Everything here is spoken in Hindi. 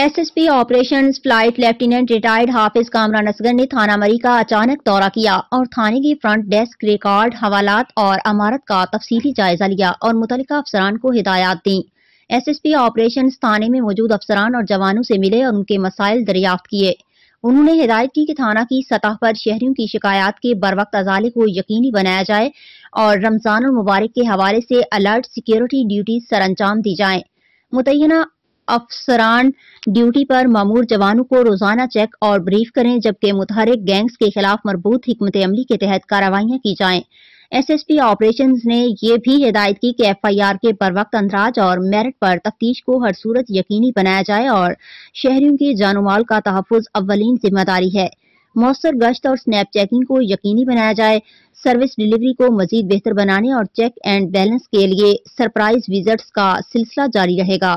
SSP operations flight lieutenant retired Hafiz Kamran Asghar ने थाना मरी का अचानक दौरा किया और थाने की फ्रंट डेस्क रिकॉर्ड हवालात और अमारत का तफसीली जायजा लिया और मुतल अफसरान को हिदायत दी एसएसपी ऑपरेशन थाने में मौजूद अफसरान और जवानों से मिले और उनके मसाइल दरियाफ्त किए उन्होंने हिदायत की कि थाना की सतह पर शहरियों की शिकायत के बर वक्त अजाले को यकीनी बनाया जाए और रमजान और मुबारक के हवाले से अलर्ट सिक्योरिटी ड्यूटी सरंजाम दी जाए मुतना अफसरान ड्यूटी पर मामूर जवानों को रोजाना चेक और ब्रीफ करें जबकि मुतहरक गैंग्स के खिलाफ मरबूत हमत अमली के तहत कार्रवाइयाँ की जाएं एसएसपी ऑपरेशन ने यह भी हिदायत की कि एफआईआर के पर वक्त अंदराज और मेरिट पर तफ्तीश को हर सूरत यकीनी बनाया जाए और शहरियों के जानोमाल का तहफ़ अवलिन जिम्मेदारी है मौसर गश्त और स्नैप चेकिंग को यकीनी बनाया जाए सर्विस डिलीवरी को मजीद बेहतर बनाने और चेक एंड बैलेंस के लिए सरप्राइज विजट का सिलसिला जारी रहेगा